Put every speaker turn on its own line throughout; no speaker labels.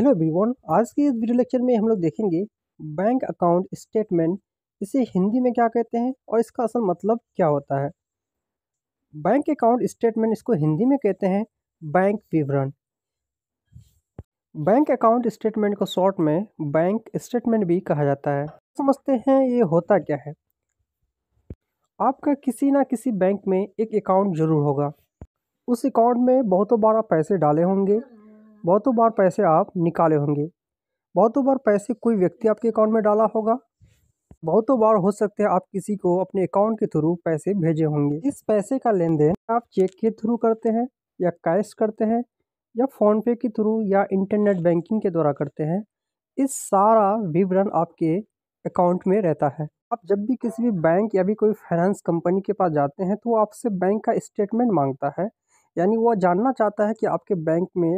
hello everyone आज के इस वीडियो लेक्चर में हम लोग देखेंगे बैंक अकाउंट स्टेटमेंट इसे हिंदी में क्या कहते हैं और इसका असल मतलब क्या होता है बैंक अकाउंट स्टेटमेंट इसको हिंदी में कहते हैं बैंक विवरण बैंक अकाउंट स्टेटमेंट को शॉर्ट में बैंक स्टेटमेंट भी कहा जाता है समझते हैं ये होता क्या है आपका किसी ना किसी बैंक में एक अकाउंट ज़रूर होगा उस अकाउंट में बहुतों बार आप पैसे डाले होंगे बहुतों बार पैसे आप निकाले होंगे बहुतों बार पैसे कोई व्यक्ति आपके अकाउंट में डाला होगा बहुतों बार हो सकते हैं आप किसी को अपने अकाउंट के थ्रू पैसे भेजे होंगे इस पैसे का लेन देन आप चेक के थ्रू करते हैं या कैश करते हैं या फ़ोनपे के थ्रू या इंटरनेट बैंकिंग के द्वारा करते हैं इस सारा विवरण आपके अकाउंट में रहता है आप जब भी किसी भी बैंक या भी कोई फाइनेंस कंपनी के पास जाते हैं तो वो आपसे बैंक का स्टेटमेंट मांगता है यानी वो जानना चाहता है कि आपके बैंक में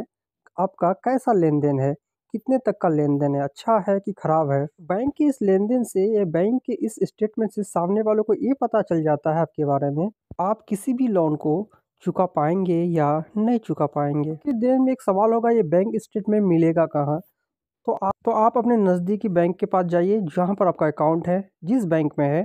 आपका कैसा लेन देन है कितने तक का लेन देन है अच्छा है कि खराब है बैंक के इस लेन देन से या बैंक के इस स्टेटमेंट से सामने वालों को ये पता चल जाता है आपके बारे में आप किसी भी लोन को चुका पाएंगे या नहीं चुका पाएंगे फिर देर में एक सवाल होगा ये बैंक स्टेटमेंट मिलेगा कहाँ तो आप तो आप अपने नज़दीकी बैंक के पास जाइए जहाँ पर आपका अकाउंट है जिस बैंक में है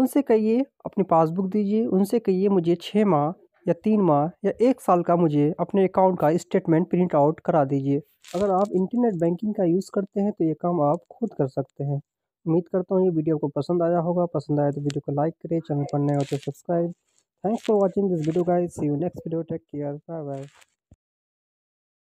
उनसे कहिए अपनी पासबुक दीजिए उनसे कहिए मुझे छः माह या तीन माह या एक साल का मुझे अपने अकाउंट का स्टेटमेंट प्रिंट आउट करा दीजिए अगर आप इंटरनेट बैंकिंग का यूज़ करते हैं तो ये काम आप खुद कर सकते हैं उम्मीद करता हूँ ये वीडियो को पसंद आया होगा पसंद आया तो वीडियो को लाइक करें चैनल पर नए हो तो subscribe thanks for watching this video का see you next video take care bye bye